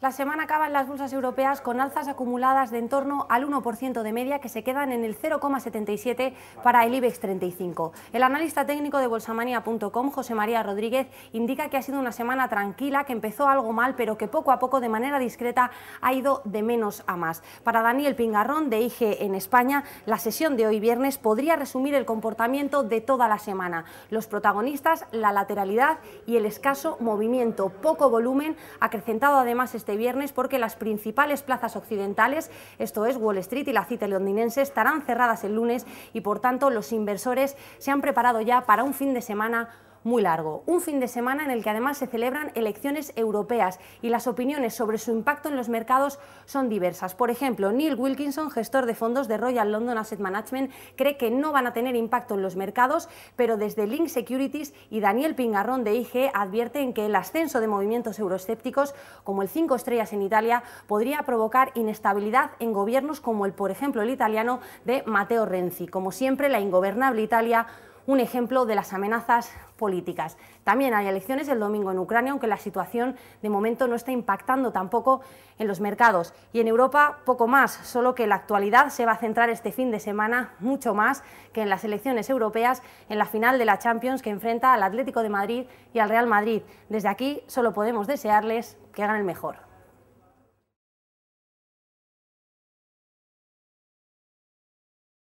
La semana acaban las bolsas europeas con alzas acumuladas de en torno al 1% de media que se quedan en el 0,77 para el IBEX 35. El analista técnico de bolsamania.com, José María Rodríguez, indica que ha sido una semana tranquila, que empezó algo mal, pero que poco a poco, de manera discreta, ha ido de menos a más. Para Daniel Pingarrón, de IG en España, la sesión de hoy viernes podría resumir el comportamiento de toda la semana. Los protagonistas, la lateralidad y el escaso movimiento. Poco volumen, acrecentado además este este viernes porque las principales plazas occidentales, esto es Wall Street y la cita londinense, estarán cerradas el lunes y por tanto los inversores se han preparado ya para un fin de semana muy largo. Un fin de semana en el que además se celebran elecciones europeas y las opiniones sobre su impacto en los mercados son diversas. Por ejemplo, Neil Wilkinson, gestor de fondos de Royal London Asset Management, cree que no van a tener impacto en los mercados, pero desde Link Securities y Daniel Pingarrón de IG advierten que el ascenso de movimientos euroescépticos, como el 5 estrellas en Italia, podría provocar inestabilidad en gobiernos como el, por ejemplo, el italiano de Matteo Renzi. Como siempre, la ingobernable Italia un ejemplo de las amenazas políticas. También hay elecciones el domingo en Ucrania, aunque la situación de momento no está impactando tampoco en los mercados. Y en Europa poco más, solo que la actualidad se va a centrar este fin de semana mucho más que en las elecciones europeas, en la final de la Champions que enfrenta al Atlético de Madrid y al Real Madrid. Desde aquí solo podemos desearles que hagan el mejor.